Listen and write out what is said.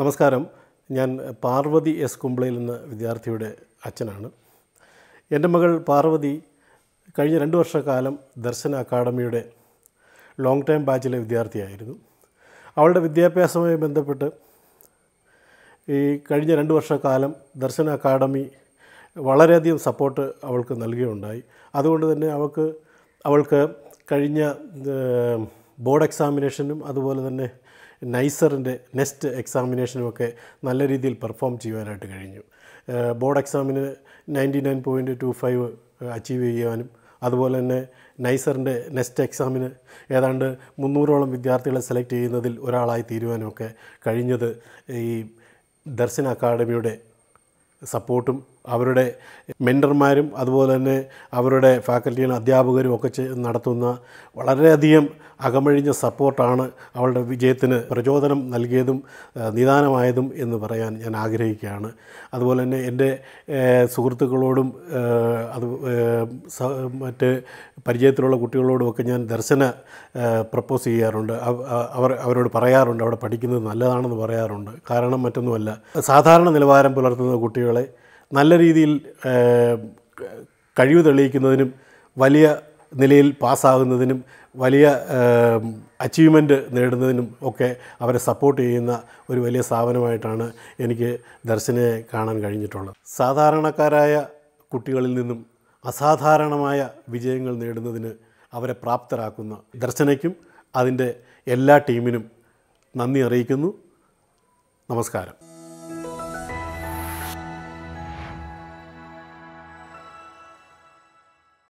നമസ്കാരം ഞാൻ പാർവതി എസ് കുംബ്ലയിൽ നിന്ന് വിദ്യാർത്ഥിയുടെ അച്ഛനാണ് എൻ്റെ മകൾ പാർവതി കഴിഞ്ഞ രണ്ട് വർഷക്കാലം ദർശന അക്കാഡമിയുടെ ലോങ് ടൈം ബാച്ചിലെ വിദ്യാർത്ഥിയായിരുന്നു അവളുടെ വിദ്യാഭ്യാസവുമായി ബന്ധപ്പെട്ട് ഈ കഴിഞ്ഞ രണ്ട് വർഷക്കാലം ദർശന അക്കാഡമി വളരെയധികം സപ്പോർട്ട് അവൾക്ക് നൽകുകയുണ്ടായി അതുകൊണ്ട് തന്നെ അവൾക്ക് അവൾക്ക് കഴിഞ്ഞ ബോർഡ് എക്സാമിനേഷനും അതുപോലെ തന്നെ നൈസറിൻ്റെ നെസ്റ്റ് എക്സാമിനേഷനുമൊക്കെ നല്ല രീതിയിൽ പെർഫോം ചെയ്യുവാനായിട്ട് കഴിഞ്ഞു ബോർഡ് എക്സാമിന് ninety nine point two five achieve ചെയ്യുവാനും അതുപോലെ തന്നെ നൈസറിൻ്റെ നെസ്റ്റ് എക്സാമിന് ഏതാണ്ട് മുന്നൂറോളം വിദ്യാർത്ഥികളെ സെലക്ട് ചെയ്യുന്നതിൽ ഒരാളായി തീരുവാനുമൊക്കെ കഴിഞ്ഞത് ഈ ദർശൻ അക്കാഡമിയുടെ സപ്പോർട്ടും അവരുടെ മെൻറ്റർമാരും അതുപോലെ തന്നെ അവരുടെ ഫാക്കൽറ്റികളും അധ്യാപകരും ഒക്കെ നടത്തുന്ന വളരെയധികം അകമഴിഞ്ഞ സപ്പോർട്ടാണ് അവളുടെ വിജയത്തിന് പ്രചോദനം നൽകിയതും നിദാനമായതും എന്ന് പറയാൻ ഞാൻ ആഗ്രഹിക്കുകയാണ് അതുപോലെ തന്നെ എൻ്റെ സുഹൃത്തുക്കളോടും അത് മറ്റ് പരിചയത്തിലുള്ള കുട്ടികളോടുമൊക്കെ ഞാൻ ദർശന പ്രപ്പോസ് ചെയ്യാറുണ്ട് അവർ അവരോട് പറയാറുണ്ട് അവിടെ പഠിക്കുന്നത് നല്ലതാണെന്ന് പറയാറുണ്ട് കാരണം മറ്റൊന്നുമല്ല സാധാരണ നിലവാരം പുലർത്തുന്ന കുട്ടികളെ നല്ല രീതിയിൽ കഴിവ് തെളിയിക്കുന്നതിനും വലിയ നിലയിൽ പാസ്സാകുന്നതിനും വലിയ അച്ചീവ്മെൻറ്റ് നേടുന്നതിനും ഒക്കെ അവരെ സപ്പോർട്ട് ചെയ്യുന്ന ഒരു വലിയ സ്ഥാപനമായിട്ടാണ് എനിക്ക് ദർശനെ കാണാൻ കഴിഞ്ഞിട്ടുള്ളത് സാധാരണക്കാരായ കുട്ടികളിൽ നിന്നും അസാധാരണമായ വിജയങ്ങൾ നേടുന്നതിന് അവരെ പ്രാപ്തരാക്കുന്ന ദർശനയ്ക്കും അതിൻ്റെ എല്ലാ ടീമിനും നന്ദി അറിയിക്കുന്നു നമസ്കാരം